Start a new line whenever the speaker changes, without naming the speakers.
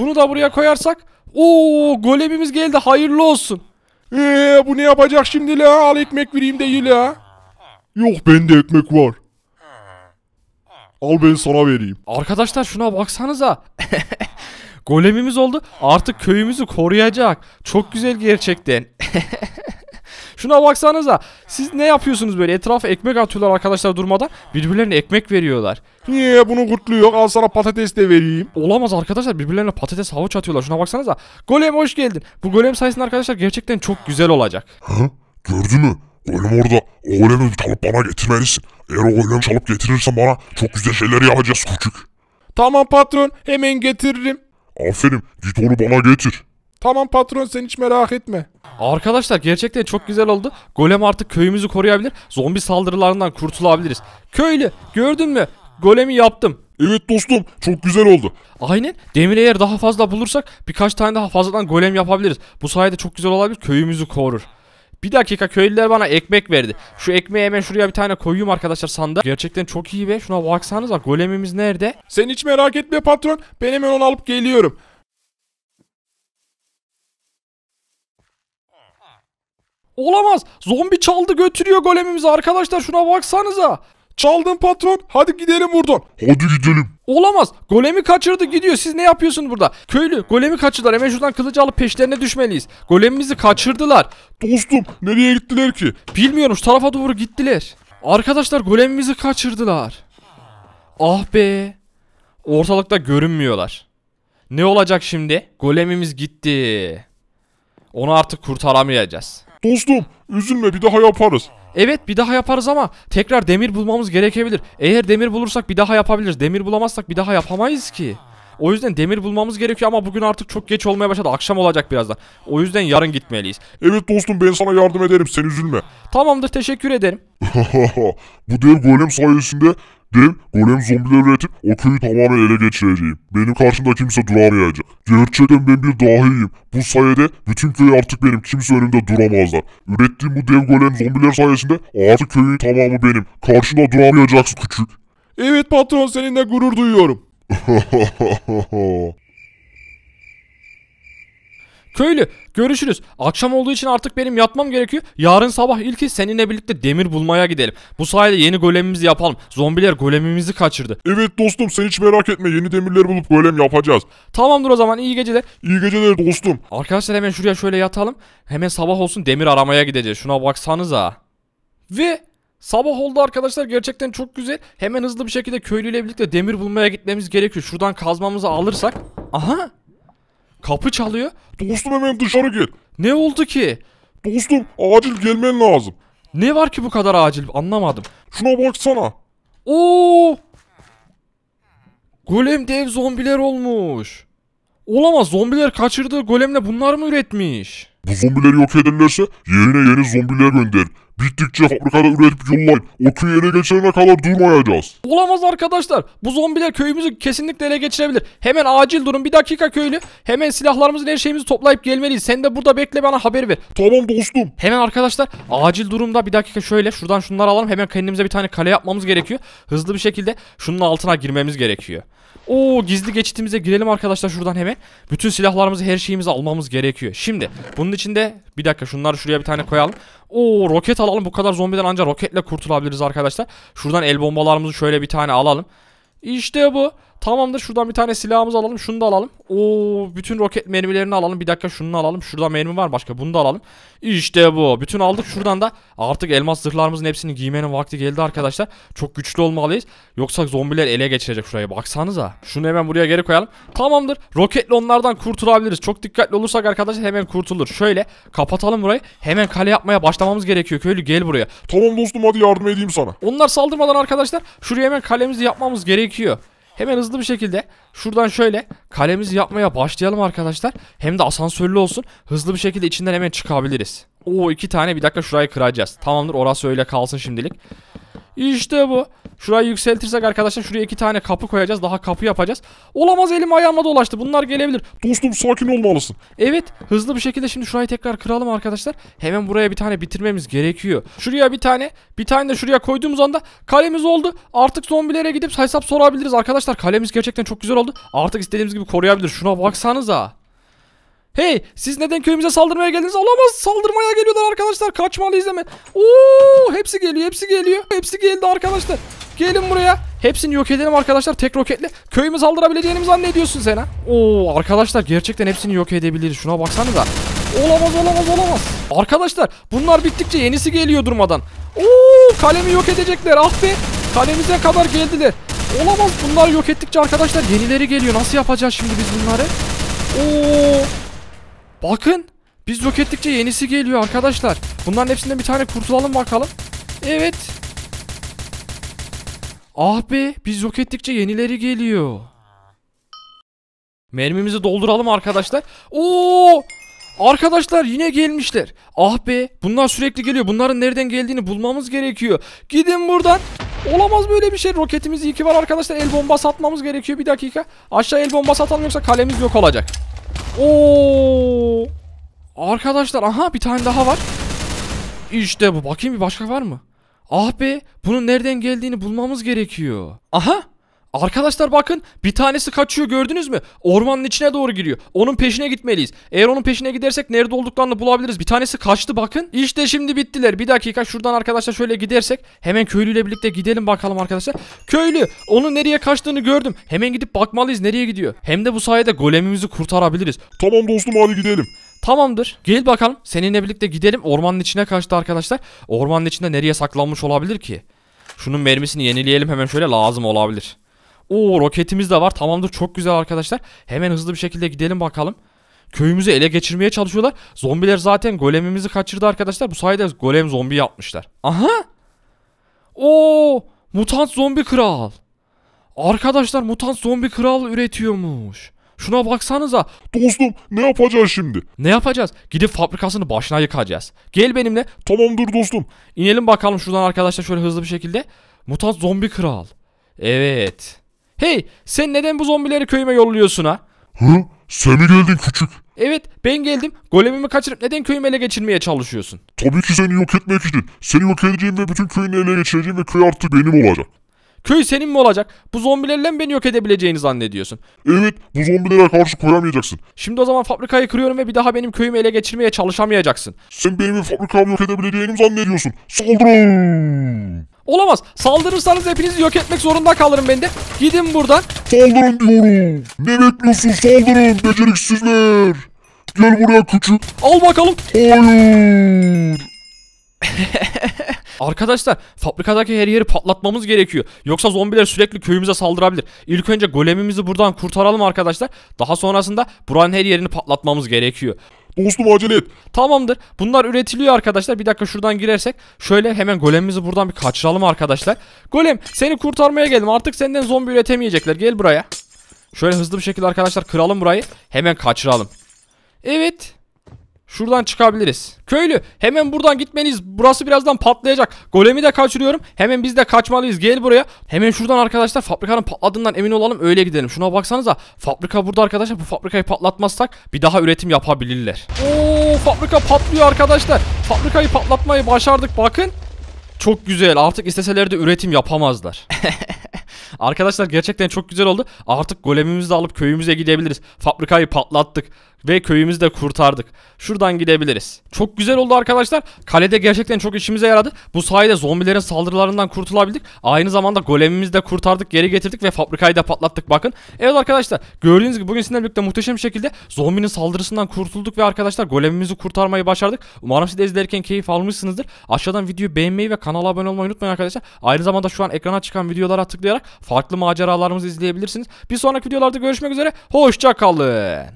Bunu da buraya koyarsak. Oo golemimiz geldi hayırlı olsun. Eee bu ne yapacak şimdi la? Al ekmek vereyim de ye la. Yok bende ekmek var. Al ben sana vereyim. Arkadaşlar şuna baksanıza. Golemimiz oldu. Artık köyümüzü koruyacak. Çok güzel gerçekten. Şuna baksanıza. Siz ne yapıyorsunuz böyle? Etrafa ekmek atıyorlar arkadaşlar durmadan. Birbirlerine ekmek veriyorlar. Niye bunu kutlu yok, Al sana patates de vereyim. Olamaz arkadaşlar. Birbirlerine patates havuç atıyorlar. Şuna baksanıza. Golem hoş geldin. Bu golem sayesinde arkadaşlar gerçekten çok güzel olacak. Ha? Gördün mü? Golem orada. O golemi çalıp bana getirmelisin. Eğer o golemi çalıp getirirsen bana çok güzel şeyler yapacağız küçük. Tamam patron. Hemen getiririm. Aferin. Git onu bana getir. Tamam patron sen hiç merak etme. Arkadaşlar gerçekten çok güzel oldu. Golem artık köyümüzü koruyabilir. Zombi saldırılarından kurtulabiliriz. Köylü gördün mü? Golemi yaptım. Evet dostum çok güzel oldu. Aynen demir eğer daha fazla bulursak birkaç tane daha fazladan golem yapabiliriz. Bu sayede çok güzel olabilir köyümüzü korur. Bir dakika köylüler bana ekmek verdi. Şu ekmeği hemen şuraya bir tane koyayım arkadaşlar sanda. Gerçekten çok iyi be. şuna baksanıza golemimiz nerede? Sen hiç merak etme patron ben hemen onu alıp geliyorum. Olamaz. Zombi çaldı götürüyor golemimizi arkadaşlar şuna baksanıza. Çaldın patron. Hadi gidelim buradan. Hadi gidelim. Olamaz. Golemi kaçırdı gidiyor. Siz ne yapıyorsunuz burada? Köylü golemi kaçırdılar. Hemen şuradan kılıcı alıp peşlerine düşmeliyiz. Golemimizi kaçırdılar. Dostum nereye gittiler ki? Bilmiyorum şu tarafa doğru gittiler. Arkadaşlar golemimizi kaçırdılar. Ah be. Ortalıkta görünmüyorlar. Ne olacak şimdi? Golemimiz gitti. Onu artık kurtaramayacağız. Dostum üzülme bir daha yaparız. Evet bir daha yaparız ama tekrar demir bulmamız gerekebilir. Eğer demir bulursak bir daha yapabiliriz. Demir bulamazsak bir daha yapamayız ki. O yüzden demir bulmamız gerekiyor ama bugün artık çok geç olmaya başladı. Akşam olacak birazdan. O yüzden yarın gitmeliyiz. Evet dostum ben sana yardım ederim. Sen üzülme. Tamamdır teşekkür ederim. Bu dev golem sayesinde Dev golem zombiler üretip o köyü tamamen ele geçireceğim. Benim karşımda kimse duramayacak. Gerçekten ben bir dahiyim. Bu sayede bütün köy artık benim. Kimse önümde duramazlar. Ürettiğim bu dev golem zombiler sayesinde artık köyün tamamı benim. Karşında duramayacaksın küçük. Evet patron seninle gurur duyuyorum. Köylü görüşürüz. Akşam olduğu için artık benim yatmam gerekiyor. Yarın sabah ilki seninle birlikte demir bulmaya gidelim. Bu sayede yeni golemimizi yapalım. Zombiler golemimizi kaçırdı. Evet dostum sen hiç merak etme yeni demirleri bulup golem yapacağız. Tamamdır o zaman iyi geceler. İyi geceler dostum. Arkadaşlar hemen şuraya şöyle yatalım. Hemen sabah olsun demir aramaya gideceğiz. Şuna baksanıza. Ve Sabah oldu arkadaşlar gerçekten çok güzel. Hemen hızlı bir şekilde köylüyle birlikte demir bulmaya gitmemiz gerekiyor. Şuradan kazmamızı alırsak. Aha Kapı çalıyor. Dostum hemen dışarı gel. Ne oldu ki? Dostum acil gelmen lazım. Ne var ki bu kadar acil anlamadım. Şuna baksana. Oo! Golem dev zombiler olmuş. Olamaz zombiler kaçırdığı golemle bunlar mı üretmiş? Bu zombileri yok edenlerse yerine yeni zombiler gönderin. Bittikçe fabrikada üretip yollayın. O yere geçene kadar durmayacağız. Olamaz arkadaşlar. Bu zombiler köyümüzü kesinlikle ele geçirebilir. Hemen acil durun. Bir dakika köylü. Hemen silahlarımızı her şeyimizi toplayıp gelmeliyiz. Sen de burada bekle bana haber ver. Tamam dostum. Hemen arkadaşlar acil durumda bir dakika şöyle şuradan şunları alalım. Hemen kendimize bir tane kale yapmamız gerekiyor. Hızlı bir şekilde şunun altına girmemiz gerekiyor. Oo gizli geçitimize girelim arkadaşlar şuradan hemen. Bütün silahlarımızı her şeyimizi almamız gerekiyor. Şimdi bunun için de bir dakika şunları şuraya bir tane koyalım. Oo roket alalım bu kadar zombiden ancak roketle kurtulabiliriz arkadaşlar. Şuradan el bombalarımızı şöyle bir tane alalım. İşte bu. Tamamdır şuradan bir tane silahımızı alalım. Şunu da alalım. Oo bütün roket mermilerini alalım. Bir dakika şunu alalım. Şurada mermi var başka. Bunu da alalım. İşte bu. Bütün aldık. Şuradan da artık elmas zırhlarımızın hepsini giymenin vakti geldi arkadaşlar. Çok güçlü olmalıyız. Yoksa zombiler ele geçirecek şurayı. Baksanıza. Şunu hemen buraya geri koyalım. Tamamdır. Roketle onlardan kurtulabiliriz. Çok dikkatli olursak arkadaşlar hemen kurtulur. Şöyle kapatalım burayı. Hemen kale yapmaya başlamamız gerekiyor. Köylü gel buraya. Tamam dostum hadi yardım edeyim sana. Onlar saldırmadan arkadaşlar şuraya hemen kalemizi yapmamız gerekiyor. Hemen hızlı bir şekilde şuradan şöyle kalemizi yapmaya başlayalım arkadaşlar. Hem de asansörlü olsun. Hızlı bir şekilde içinden hemen çıkabiliriz. Oo iki tane bir dakika şurayı kıracağız. Tamamdır orası öyle kalsın şimdilik. İşte bu. Şurayı yükseltirsek arkadaşlar şuraya iki tane kapı koyacağız. Daha kapı yapacağız. Olamaz elim ayağıma dolaştı. Bunlar gelebilir. Dostum sakin olmalısın. Evet. Hızlı bir şekilde şimdi şurayı tekrar kıralım arkadaşlar. Hemen buraya bir tane bitirmemiz gerekiyor. Şuraya bir tane. Bir tane de şuraya koyduğumuz anda kalemiz oldu. Artık zombilere gidip hesap sorabiliriz arkadaşlar. Kalemiz gerçekten çok güzel oldu. Artık istediğimiz gibi koruyabilir. Şuna baksanıza. Hey siz neden köyümüze saldırmaya geldiniz? Olamaz saldırmaya geliyorlar arkadaşlar. Kaçmalıyız hemen. Oo hepsi geliyor hepsi geliyor. Hepsi geldi arkadaşlar. Gelin buraya. Hepsini yok edelim arkadaşlar tek roketle. Köyümü saldırabileceğini mi zannediyorsun sen ha? Oo arkadaşlar gerçekten hepsini yok edebiliriz. Şuna baksanıza. Olamaz olamaz olamaz. Arkadaşlar bunlar bittikçe yenisi geliyor durmadan. Oo kalemi yok edecekler ah be. Kalemize kadar geldiler. Olamaz bunlar yok ettikçe arkadaşlar yenileri geliyor. Nasıl yapacağız şimdi biz bunları? Oo Bakın. Biz yok yenisi geliyor arkadaşlar. Bunların hepsinden bir tane kurtulalım bakalım. Evet. Ah be biz yok yenileri geliyor. Mermimizi dolduralım arkadaşlar. Oo! Arkadaşlar yine gelmişler. Ah be bunlar sürekli geliyor. Bunların nereden geldiğini bulmamız gerekiyor. Gidin buradan. Olamaz böyle bir şey. Roketimiz iki var arkadaşlar. El bombası atmamız gerekiyor. Bir dakika. Aşağı el bombası atalım yoksa kalemiz yok olacak. Oo! Arkadaşlar aha bir tane daha var. İşte bu. Bakayım bir başka var mı? Ah be bunun nereden geldiğini bulmamız gerekiyor. Aha Arkadaşlar bakın bir tanesi kaçıyor gördünüz mü? Ormanın içine doğru giriyor. Onun peşine gitmeliyiz. Eğer onun peşine gidersek nerede olduklarını bulabiliriz. Bir tanesi kaçtı bakın. İşte şimdi bittiler. Bir dakika şuradan arkadaşlar şöyle gidersek hemen köylüyle birlikte gidelim bakalım arkadaşlar. Köylü onun nereye kaçtığını gördüm. Hemen gidip bakmalıyız nereye gidiyor. Hem de bu sayede golemimizi kurtarabiliriz. Tamam dostum hadi gidelim. Tamamdır. Gel bakalım. Seninle birlikte gidelim. Ormanın içine kaçtı arkadaşlar. Ormanın içinde nereye saklanmış olabilir ki? Şunun mermisini yenileyelim hemen şöyle lazım olabilir. Oo roketimiz de var. Tamamdır çok güzel arkadaşlar. Hemen hızlı bir şekilde gidelim bakalım. Köyümüzü ele geçirmeye çalışıyorlar. Zombiler zaten golemimizi kaçırdı arkadaşlar. Bu sayede golem zombi yapmışlar. Aha! Oo! Mutant zombi kral. Arkadaşlar mutant zombi kral üretiyormuş. Şuna baksanıza. Dostum ne yapacağız şimdi? Ne yapacağız? Gidip fabrikasını başına yıkacağız. Gel benimle. Tamamdır dostum. İnelim bakalım şuradan arkadaşlar şöyle hızlı bir şekilde. Mutant zombi kral. Evet. Hey sen neden bu zombileri köyüme yolluyorsun ha? Hı? Sen mi geldin küçük? Evet ben geldim. Golemimi kaçırıp neden köyümü ele geçirmeye çalışıyorsun? Tabii ki seni yok etmek için. Seni yok edeceğim ve bütün köyünü ele geçireceğim ve köy artık benim olacak. Köy senin mi olacak? Bu zombilerle mi beni yok edebileceğini zannediyorsun? Evet bu zombilere karşı koyamayacaksın. Şimdi o zaman fabrikayı kırıyorum ve bir daha benim köyümü ele geçirmeye çalışamayacaksın. Sen benim fabrikamı yok edebileceğini mi zannediyorsun? Saldırın! Olamaz. Saldırırsanız hepinizi yok etmek zorunda kalırım ben de. Gidin buradan. Saldırın diyorum. Ne bekliyorsun saldırın beceriksizler. Gel buraya küçük. Al bakalım. Hayır. Arkadaşlar fabrikadaki her yeri patlatmamız gerekiyor. Yoksa zombiler sürekli köyümüze saldırabilir. İlk önce golemimizi buradan kurtaralım arkadaşlar. Daha sonrasında buranın her yerini patlatmamız gerekiyor. Dostum acele et. Tamamdır. Bunlar üretiliyor arkadaşlar. Bir dakika şuradan girersek. Şöyle hemen golemimizi buradan bir kaçıralım arkadaşlar. Golem seni kurtarmaya geldim. Artık senden zombi üretemeyecekler. Gel buraya. Şöyle hızlı bir şekilde arkadaşlar kıralım burayı. Hemen kaçıralım. Evet. Şuradan çıkabiliriz. Köylü hemen buradan gitmeniz, Burası birazdan patlayacak. Golemi de kaçırıyorum. Hemen biz de kaçmalıyız. Gel buraya. Hemen şuradan arkadaşlar fabrikanın patladığından emin olalım. Öyle gidelim. Şuna baksanıza. Fabrika burada arkadaşlar. Bu fabrikayı patlatmazsak bir daha üretim yapabilirler. Oo fabrika patlıyor arkadaşlar. Fabrikayı patlatmayı başardık. Bakın. Çok güzel. Artık isteseler de üretim yapamazlar. Arkadaşlar gerçekten çok güzel oldu. Artık golemimizi de alıp köyümüze gidebiliriz. Fabrikayı patlattık ve köyümüzü de kurtardık. Şuradan gidebiliriz. Çok güzel oldu arkadaşlar. Kalede gerçekten çok işimize yaradı. Bu sayede zombilerin saldırılarından kurtulabildik. Aynı zamanda golemimizi de kurtardık, geri getirdik ve fabrikayı da patlattık bakın. Evet arkadaşlar gördüğünüz gibi bugün sizinle birlikte muhteşem bir şekilde zombinin saldırısından kurtulduk ve arkadaşlar golemimizi kurtarmayı başardık. Umarım siz de izlerken keyif almışsınızdır. Aşağıdan videoyu beğenmeyi ve kanala abone olmayı unutmayın arkadaşlar. Aynı zamanda şu an ekrana çıkan videolara tıklayarak farklı maceralarımızı izleyebilirsiniz. Bir sonraki videolarda görüşmek üzere. Hoşça kalın.